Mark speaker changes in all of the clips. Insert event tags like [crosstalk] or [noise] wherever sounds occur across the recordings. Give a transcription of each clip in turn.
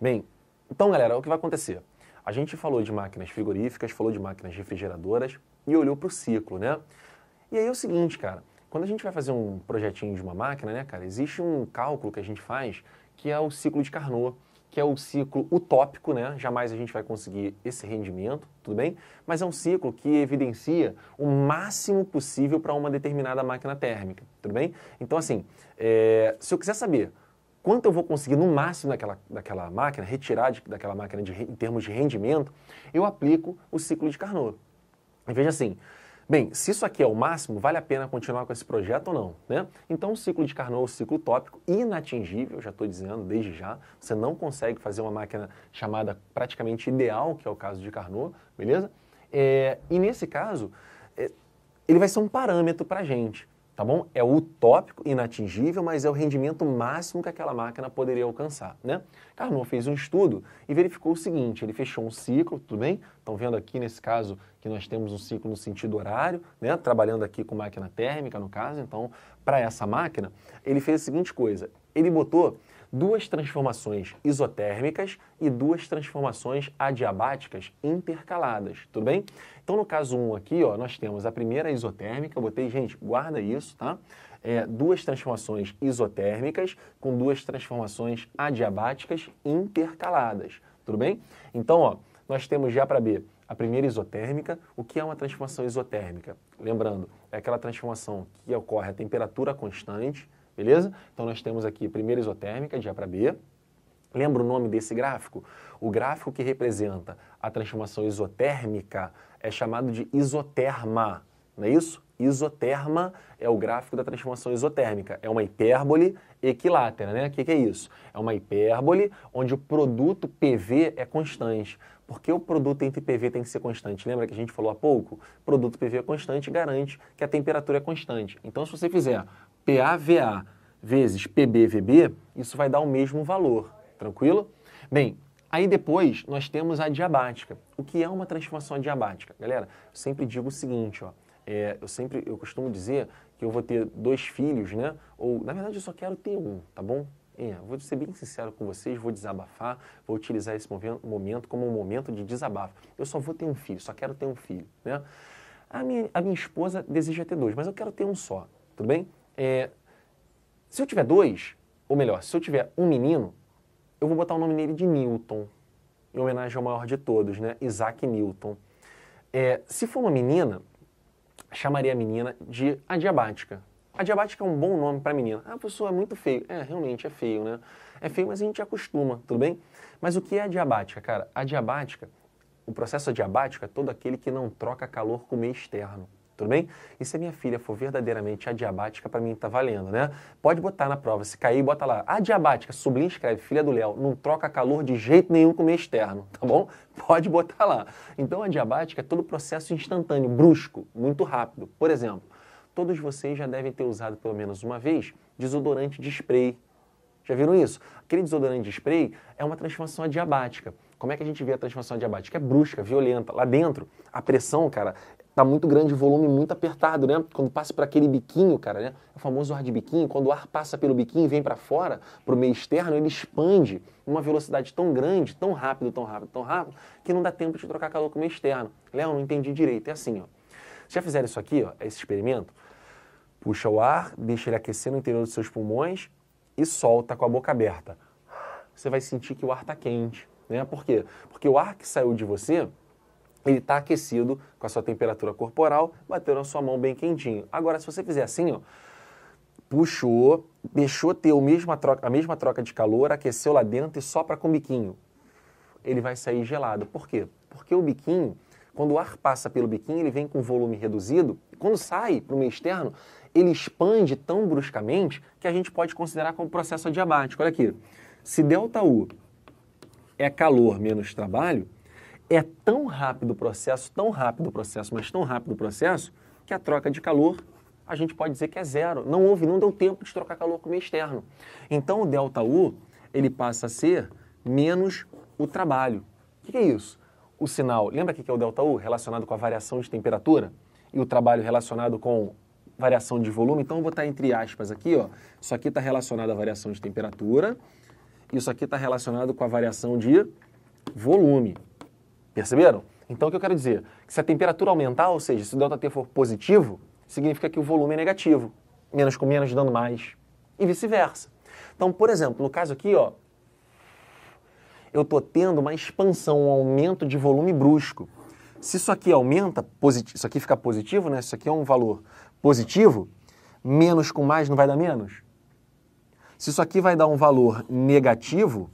Speaker 1: Bem, então galera, o que vai acontecer? A gente falou de máquinas frigoríficas, falou de máquinas refrigeradoras e olhou para o ciclo, né? E aí é o seguinte, cara, quando a gente vai fazer um projetinho de uma máquina, né, cara, existe um cálculo que a gente faz que é o ciclo de Carnot, que é o ciclo utópico, né? Jamais a gente vai conseguir esse rendimento, tudo bem? Mas é um ciclo que evidencia o máximo possível para uma determinada máquina térmica, tudo bem? Então, assim, é... se eu quiser saber quanto eu vou conseguir no máximo daquela, daquela máquina, retirar de, daquela máquina de, em termos de rendimento, eu aplico o ciclo de Carnot. E veja assim, bem, se isso aqui é o máximo, vale a pena continuar com esse projeto ou não? Né? Então o ciclo de Carnot é o ciclo tópico inatingível, já estou dizendo desde já, você não consegue fazer uma máquina chamada praticamente ideal, que é o caso de Carnot, beleza? É, e nesse caso, é, ele vai ser um parâmetro para a gente tá bom? É utópico, inatingível, mas é o rendimento máximo que aquela máquina poderia alcançar, né? Carnot fez um estudo e verificou o seguinte, ele fechou um ciclo, tudo bem? Estão vendo aqui nesse caso que nós temos um ciclo no sentido horário, né? Trabalhando aqui com máquina térmica, no caso, então, para essa máquina, ele fez a seguinte coisa, ele botou duas transformações isotérmicas e duas transformações adiabáticas intercaladas, tudo bem? Então, no caso 1 aqui, ó, nós temos a primeira isotérmica, eu botei, gente, guarda isso, tá? É, duas transformações isotérmicas com duas transformações adiabáticas intercaladas, tudo bem? Então, ó, nós temos já para B a primeira isotérmica, o que é uma transformação isotérmica? Lembrando, é aquela transformação que ocorre a temperatura constante, beleza? Então nós temos aqui primeira isotérmica de A para B. Lembra o nome desse gráfico? O gráfico que representa a transformação isotérmica é chamado de isoterma, não é isso? Isoterma é o gráfico da transformação isotérmica. É uma hipérbole equilátera, né? O que, que é isso? É uma hipérbole onde o produto PV é constante. Porque o produto entre PV tem que ser constante. Lembra que a gente falou há pouco? O produto PV é constante garante que a temperatura é constante. Então, se você fizer PAVA vezes PBVB, isso vai dar o mesmo valor, tranquilo? Bem, aí depois nós temos a adiabática. O que é uma transformação adiabática? Galera, eu sempre digo o seguinte, ó, é, eu sempre, eu costumo dizer que eu vou ter dois filhos, né? Ou, na verdade, eu só quero ter um, tá bom? É, vou ser bem sincero com vocês, vou desabafar, vou utilizar esse momento como um momento de desabafo. Eu só vou ter um filho, só quero ter um filho, né? A minha, a minha esposa deseja ter dois, mas eu quero ter um só, tudo bem? É, se eu tiver dois, ou melhor, se eu tiver um menino, eu vou botar o nome nele de Newton, em homenagem ao maior de todos, né? Isaac Newton. É, se for uma menina, chamaria a menina de adiabática. Adiabática é um bom nome para menina. Ah, pessoa, é muito feio. É, realmente é feio, né? É feio, mas a gente acostuma, tudo bem? Mas o que é adiabática, cara? Adiabática, o processo adiabático é todo aquele que não troca calor com o meio externo tudo bem? E se a minha filha for verdadeiramente adiabática, para mim tá valendo, né? Pode botar na prova, se cair, bota lá, adiabática, sublinha, escreve, filha do Léo, não troca calor de jeito nenhum com o meio externo, tá bom? [laughs] Pode botar lá. Então, adiabática é todo processo instantâneo, brusco, muito rápido. Por exemplo, todos vocês já devem ter usado pelo menos uma vez desodorante de spray. Já viram isso? Aquele desodorante de spray é uma transformação adiabática. Como é que a gente vê a transformação adiabática? É brusca, violenta. Lá dentro, a pressão, cara, tá muito grande o volume, muito apertado, né? Quando passa para aquele biquinho, cara, né? É o famoso ar de biquinho, quando o ar passa pelo biquinho e vem para fora, para o meio externo, ele expande uma velocidade tão grande, tão rápido, tão rápido, tão rápido, que não dá tempo de trocar calor com o meio externo. Léo, não entendi direito. É assim, ó. Se já fizeram isso aqui, ó, esse experimento, puxa o ar, deixa ele aquecer no interior dos seus pulmões e solta com a boca aberta. Você vai sentir que o ar está quente, né? Por quê? Porque o ar que saiu de você ele está aquecido com a sua temperatura corporal, bateu na sua mão bem quentinho. Agora, se você fizer assim, ó, puxou, deixou ter o troca, a mesma troca de calor, aqueceu lá dentro e sopra com o biquinho. Ele vai sair gelado. Por quê? Porque o biquinho, quando o ar passa pelo biquinho, ele vem com volume reduzido. quando sai para o meio externo, ele expande tão bruscamente que a gente pode considerar como processo adiabático. Olha aqui. Se delta U é calor menos trabalho, é tão rápido o processo, tão rápido o processo, mas tão rápido o processo, que a troca de calor a gente pode dizer que é zero. Não houve, não deu tempo de trocar calor com o meio externo. Então o delta U ele passa a ser menos o trabalho. O que é isso? O sinal, lembra que é o delta U relacionado com a variação de temperatura e o trabalho relacionado com variação de volume? Então eu vou botar entre aspas aqui, ó. Isso aqui está relacionado à variação de temperatura, isso aqui está relacionado com a variação de volume. Perceberam? Então, o que eu quero dizer? Que se a temperatura aumentar, ou seja, se o ΔT for positivo, significa que o volume é negativo. Menos com menos dando mais. E vice-versa. Então, por exemplo, no caso aqui, ó, eu estou tendo uma expansão, um aumento de volume brusco. Se isso aqui aumenta, positivo, isso aqui fica positivo, né? Isso aqui é um valor positivo, menos com mais não vai dar menos? Se isso aqui vai dar um valor negativo,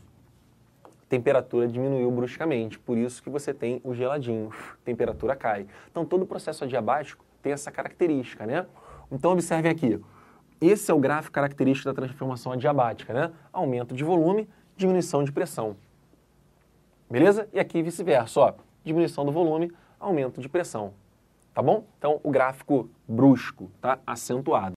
Speaker 1: temperatura diminuiu bruscamente, por isso que você tem o geladinho, temperatura cai. Então todo o processo adiabático tem essa característica, né? Então observem aqui, esse é o gráfico característico da transformação adiabática, né? Aumento de volume, diminuição de pressão. Beleza? E aqui vice-versa, ó, diminuição do volume, aumento de pressão. Tá bom? Então o gráfico brusco, tá? Acentuado.